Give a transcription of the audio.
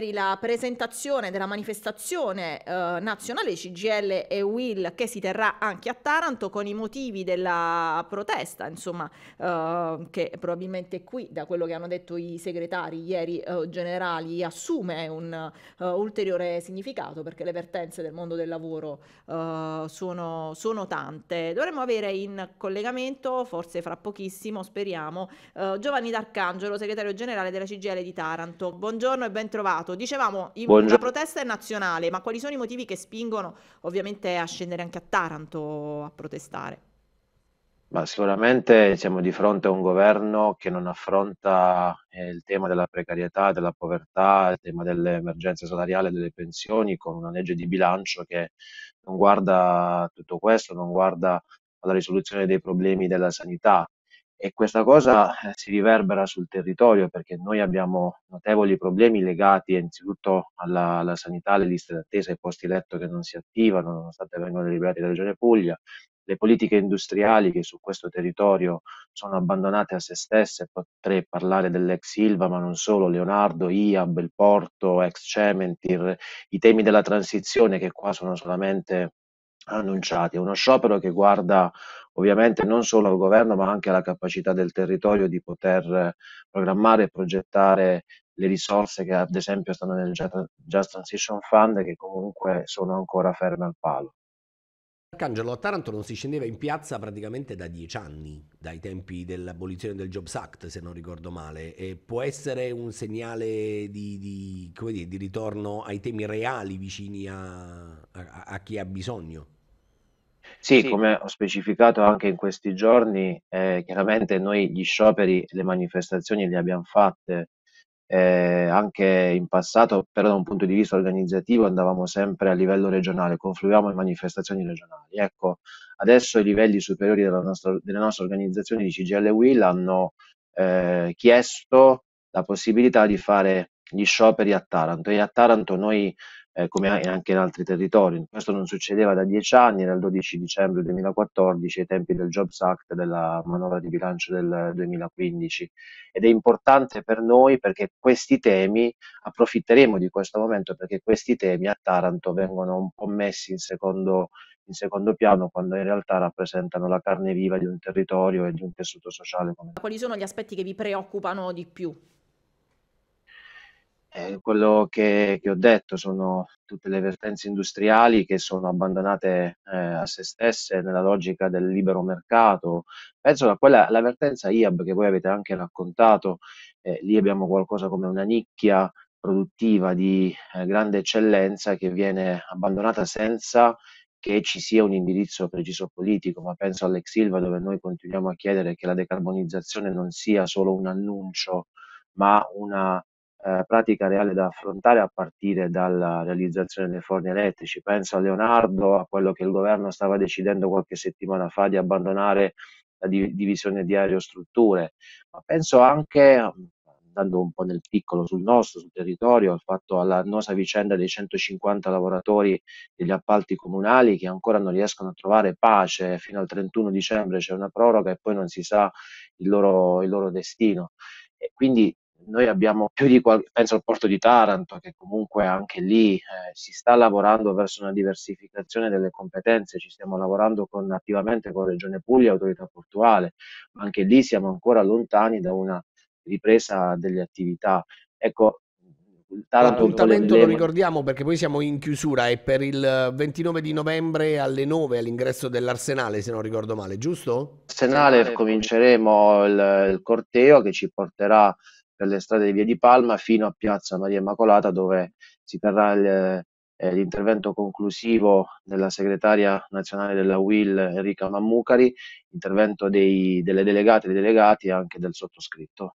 ieri la presentazione della manifestazione eh, nazionale CGL e Will che si terrà anche a Taranto con i motivi della protesta, insomma, eh, che probabilmente qui, da quello che hanno detto i segretari ieri eh, generali, assume un eh, ulteriore significato perché le vertenze del mondo del lavoro eh, sono, sono, tante. Dovremmo avere in collegamento, forse fra pochissimo, speriamo, eh, Giovanni D'Arcangelo, segretario generale della CGL di Taranto. Buongiorno e ben trovato stato. Dicevamo, Buongiorno. la protesta è nazionale, ma quali sono i motivi che spingono ovviamente a scendere anche a Taranto a protestare? Ma sicuramente siamo di fronte a un governo che non affronta eh, il tema della precarietà, della povertà, il tema dell'emergenza salariale, delle pensioni, con una legge di bilancio che non guarda tutto questo, non guarda alla risoluzione dei problemi della sanità, e questa cosa eh, si riverbera sul territorio perché noi abbiamo notevoli problemi legati innanzitutto alla, alla sanità, alle liste d'attesa, ai posti letto che non si attivano nonostante vengano deliberati dalla Regione Puglia, le politiche industriali che su questo territorio sono abbandonate a se stesse, potrei parlare dell'ex Silva, ma non solo, Leonardo, IAB, il porto, ex Cementir, i temi della transizione che qua sono solamente annunciati. È uno sciopero che guarda ovviamente non solo al governo ma anche alla capacità del territorio di poter programmare e progettare le risorse che ad esempio stanno nel Just Transition Fund che comunque sono ancora ferme al palo. Arcangelo a Taranto non si scendeva in piazza praticamente da dieci anni, dai tempi dell'abolizione del Jobs Act, se non ricordo male, e può essere un segnale di, di, dire, di ritorno ai temi reali vicini a, a, a chi ha bisogno. Sì, sì, come ho specificato anche in questi giorni, eh, chiaramente noi gli scioperi, le manifestazioni le abbiamo fatte eh, anche in passato, però da un punto di vista organizzativo andavamo sempre a livello regionale, confluivamo in manifestazioni regionali. Ecco, adesso i livelli superiori della nostra, delle nostre organizzazioni di CGL Will hanno eh, chiesto la possibilità di fare gli scioperi a Taranto e a Taranto noi eh, come anche in altri territori. Questo non succedeva da dieci anni, era il 12 dicembre 2014, ai tempi del Jobs Act della manovra di bilancio del 2015. Ed è importante per noi perché questi temi, approfitteremo di questo momento perché questi temi a Taranto vengono un po' messi in secondo, in secondo piano quando in realtà rappresentano la carne viva di un territorio e di un tessuto sociale. Quali sono gli aspetti che vi preoccupano di più? Eh, quello che, che, ho detto sono tutte le vertenze industriali che sono abbandonate eh, a se stesse nella logica del libero mercato. Penso a quella, la vertenza IAB che voi avete anche raccontato, eh, lì abbiamo qualcosa come una nicchia produttiva di eh, grande eccellenza che viene abbandonata senza che ci sia un indirizzo preciso politico, ma penso all'ex Silva dove noi continuiamo a chiedere che la decarbonizzazione non sia solo un annuncio, ma una eh, pratica reale da affrontare a partire dalla realizzazione dei forni elettrici. Penso a Leonardo, a quello che il governo stava decidendo qualche settimana fa di abbandonare la di- divisione di aerostrutture, ma penso anche andando un po' nel piccolo sul nostro, sul territorio, al fatto all'annosa vicenda dei 150 lavoratori degli appalti comunali che ancora non riescono a trovare pace, fino al 31 dicembre c'è una proroga e poi non si sa il loro, il loro destino. E quindi noi abbiamo più di qualche, penso al porto di Taranto, che comunque anche lì eh, si sta lavorando verso una diversificazione delle competenze, ci stiamo lavorando con, attivamente con Regione Puglia e Autorità Portuale, ma anche lì siamo ancora lontani da una ripresa delle attività. Ecco, L'appuntamento lo ricordiamo perché poi siamo in chiusura, è per il 29 di novembre alle 9 all'ingresso dell'Arsenale, se non ricordo male, giusto? Arsenale cominceremo il, il corteo che ci porterà per le strade di Via di Palma fino a Piazza Maria Immacolata dove si terrà il, eh, l'intervento conclusivo della segretaria nazionale della UIL Enrica Mammucari, intervento dei, delle delegate e dei delegati e anche del sottoscritto.